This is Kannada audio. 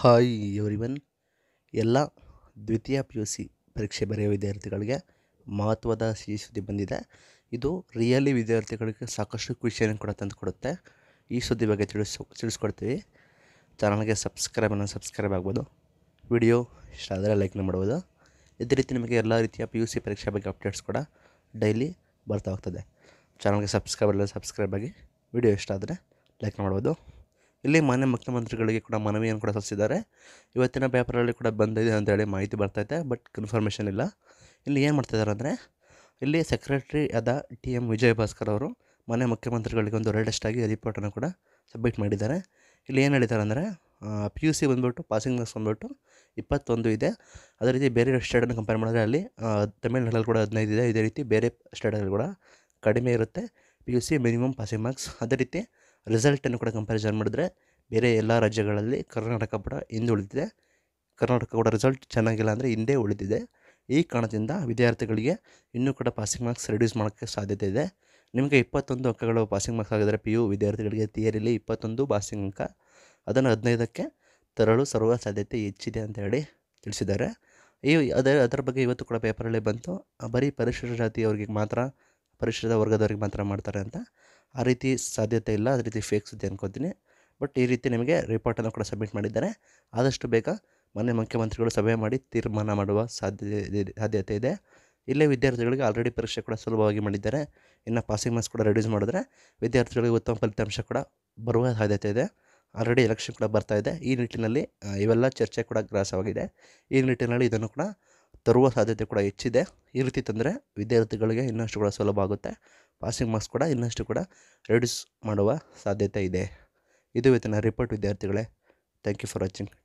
ಹಾಯ್ ಎವ್ರಿವನ್ ಎಲ್ಲ ದ್ವಿತೀಯ ಪಿ ಯು ಸಿ ಪರೀಕ್ಷೆ ಬರೆಯುವ ವಿದ್ಯಾರ್ಥಿಗಳಿಗೆ ಮಹತ್ವದ ಸಿಹಿ ಸುದ್ದಿ ಬಂದಿದೆ ಇದು ರಿಯಲಿ ವಿದ್ಯಾರ್ಥಿಗಳಿಗೆ ಸಾಕಷ್ಟು ಖುಷಿಯನ್ನು ಕೂಡ ಕೊಡುತ್ತೆ ಈ ಸುದ್ದಿ ಬಗ್ಗೆ ತಿಳಿಸ್ ತಿಳಿಸ್ಕೊಡ್ತೀವಿ ಚಾನಲ್ಗೆ ಅನ್ನೋ ಸಬ್ಸ್ಕ್ರೈಬ್ ಆಗ್ಬೋದು ವಿಡಿಯೋ ಇಷ್ಟ ಆದರೆ ಲೈಕ್ನ ಮಾಡ್ಬೋದು ಇದೇ ರೀತಿ ನಿಮಗೆ ಎಲ್ಲ ರೀತಿಯ ಪಿ ಯು ಸಿ ಪರೀಕ್ಷೆ ಬಗ್ಗೆ ಅಪ್ಡೇಟ್ಸ್ ಕೂಡ ಡೈಲಿ ಬರ್ತಾ ಹೋಗ್ತದೆ ಚಾನಲ್ಗೆ ಸಬ್ಸ್ಕ್ರೈಬ್ ಇಲ್ಲ ಸಬ್ಸ್ಕ್ರೈಬ್ ಆಗಿ ವಿಡಿಯೋ ಇಷ್ಟ ಆದರೆ ಲೈಕ್ ಮಾಡ್ಬೋದು ಇಲ್ಲಿ ಮಾನ್ಯ ಮುಖ್ಯಮಂತ್ರಿಗಳಿಗೆ ಕೂಡ ಮನವಿಯನ್ನು ಕೂಡ ಸಲ್ಲಿಸಿದ್ದಾರೆ ಇವತ್ತಿನ ಪೇಪರಲ್ಲಿ ಕೂಡ ಬಂದಿದೆ ಅಂತೇಳಿ ಮಾಹಿತಿ ಬರ್ತೈತೆ ಬಟ್ ಕನ್ಫರ್ಮೇಷನ್ ಇಲ್ಲ ಇಲ್ಲಿ ಏನು ಮಾಡ್ತಾಯಿದ್ದಾರೆ ಅಂದರೆ ಇಲ್ಲಿ ಸೆಕ್ರೆಟ್ರಿ ಆದ ಟಿ ಎಂ ವಿಜಯ್ ಭಾಸ್ಕರ್ ಅವರು ಮಾನ್ಯ ಮುಖ್ಯಮಂತ್ರಿಗಳಿಗೆ ಒಂದು ಆಗಿ ರಿಪೋರ್ಟನ್ನು ಕೂಡ ಸಬ್ಮಿಟ್ ಮಾಡಿದ್ದಾರೆ ಇಲ್ಲಿ ಏನು ಹೇಳಿದ್ದಾರೆ ಅಂದರೆ ಪಿ ಯು ಸಿ ಬಂದುಬಿಟ್ಟು ಪಾಸಿಂಗ್ ಮಾರ್ಕ್ಸ್ ಬಂದುಬಿಟ್ಟು ಇಪ್ಪತ್ತೊಂದು ಇದೆ ಅದೇ ರೀತಿ ಬೇರೆ ಸ್ಟೇಟನ್ನು ಕಂಪೇರ್ ಮಾಡಿದ್ರೆ ಅಲ್ಲಿ ತಮಿಳ್ನಾಡಲ್ಲಿ ಕೂಡ ಹದಿನೈದು ಇದೆ ಇದೇ ರೀತಿ ಬೇರೆ ಸ್ಟೇಟಲ್ಲಿ ಕೂಡ ಕಡಿಮೆ ಇರುತ್ತೆ P U C minimum passing marks ಅದೇ ರೀತಿ ರಿಸಲ್ಟನ್ನು ಕೂಡ ಕಂಪ್ಯಾರಿಸನ್ ಮಾಡಿದ್ರೆ ಬೇರೆ ಎಲ್ಲ ರಾಜ್ಯಗಳಲ್ಲಿ ಕರ್ನಾಟಕ ಕೂಡ ಹಿಂದೆ ಉಳಿದಿದೆ ಕರ್ನಾಟಕ ಕೂಡ ರಿಸಲ್ಟ್ ಚೆನ್ನಾಗಿಲ್ಲ ಅಂದರೆ ಹಿಂದೆ ಉಳಿದಿದೆ ಈ ಕಾರಣದಿಂದ ವಿದ್ಯಾರ್ಥಿಗಳಿಗೆ ಇನ್ನೂ ಕೂಡ ಪಾಸಿಂಗ್ ಮಾರ್ಕ್ಸ್ ರಿಡ್ಯೂಸ್ ಮಾಡೋಕ್ಕೆ ಸಾಧ್ಯತೆ ಇದೆ ನಿಮಗೆ ಇಪ್ಪತ್ತೊಂದು ಅಂಕಗಳು ಪಾಸಿಂಗ್ ಮಾರ್ಕ್ಸ್ ಆಗಿದರೆ ಪಿ ಯು ವಿದ್ಯಾರ್ಥಿಗಳಿಗೆ ಥಿಯರಿಲಿ ಇಪ್ಪತ್ತೊಂದು ಪಾಸಿಂಗ್ ಅಂಕ ಅದನ್ನು ಹದಿನೈದಕ್ಕೆ ತರಲು ಸರ್ವ ಸಾಧ್ಯತೆ ಹೆಚ್ಚಿದೆ ಅಂತ ಹೇಳಿ ತಿಳಿಸಿದ್ದಾರೆ ಈ ಅದೇ ಅದರ ಬಗ್ಗೆ ಇವತ್ತು ಕೂಡ ಪೇಪರಲ್ಲಿ ಬಂತು ಬರೀ ಪರಿಶಿಷ್ಟ ಜಾತಿಯವರಿಗೆ ಮಾತ್ರ ಪರಿಶಿಷ್ಟ ವರ್ಗದವರಿಗೆ ಮಾತ್ರ ಮಾಡ್ತಾರೆ ಅಂತ ಆ ರೀತಿ ಸಾಧ್ಯತೆ ಇಲ್ಲ ಅದೇ ರೀತಿ ಫೇಕ್ ಸುದ್ದಿ ಅನ್ಕೋತೀನಿ ಬಟ್ ಈ ರೀತಿ ನಿಮಗೆ ರಿಪೋರ್ಟನ್ನು ಕೂಡ ಸಬ್ಮಿಟ್ ಮಾಡಿದ್ದಾರೆ ಆದಷ್ಟು ಬೇಗ ಮನೆ ಮುಖ್ಯಮಂತ್ರಿಗಳು ಸಭೆ ಮಾಡಿ ತೀರ್ಮಾನ ಮಾಡುವ ಸಾಧ್ಯತೆ ಸಾಧ್ಯತೆ ಇದೆ ಇಲ್ಲೇ ವಿದ್ಯಾರ್ಥಿಗಳಿಗೆ ಆಲ್ರೆಡಿ ಪರೀಕ್ಷೆ ಕೂಡ ಸುಲಭವಾಗಿ ಮಾಡಿದ್ದಾರೆ ಇನ್ನು ಪಾಸಿಂಗ್ ಮಾರ್ಕ್ಸ್ ಕೂಡ ರೆಡ್ಯೂಸ್ ಮಾಡಿದ್ರೆ ವಿದ್ಯಾರ್ಥಿಗಳಿಗೆ ಉತ್ತಮ ಫಲಿತಾಂಶ ಕೂಡ ಬರುವ ಸಾಧ್ಯತೆ ಇದೆ ಆಲ್ರೆಡಿ ಎಲೆಕ್ಷನ್ ಕೂಡ ಬರ್ತಾ ಇದೆ ಈ ನಿಟ್ಟಿನಲ್ಲಿ ಇವೆಲ್ಲ ಚರ್ಚೆ ಕೂಡ ಗ್ರಾಸವಾಗಿದೆ ಈ ನಿಟ್ಟಿನಲ್ಲಿ ಇದನ್ನು ಕೂಡ ತರುವ ಸಾಧ್ಯತೆ ಕೂಡ ಹೆಚ್ಚಿದೆ ಈ ರೀತಿ ತಂದರೆ ವಿದ್ಯಾರ್ಥಿಗಳಿಗೆ ಇನ್ನಷ್ಟು ಕೂಡ ಸುಲಭ ಆಗುತ್ತೆ ಪಾಸಿಂಗ್ ಮಾರ್ಕ್ಸ್ ಕೂಡ ಇನ್ನಷ್ಟು ಕೂಡ ರೆಡ್ಯೂಸ್ ಮಾಡುವ ಸಾಧ್ಯತೆ ಇದೆ ಇದು ಇವತ್ತಿನ ರಿಪೋರ್ಟ್ ವಿದ್ಯಾರ್ಥಿಗಳೇ ಥ್ಯಾಂಕ್ ಯು ಫಾರ್ ವಾಚಿಂಗ್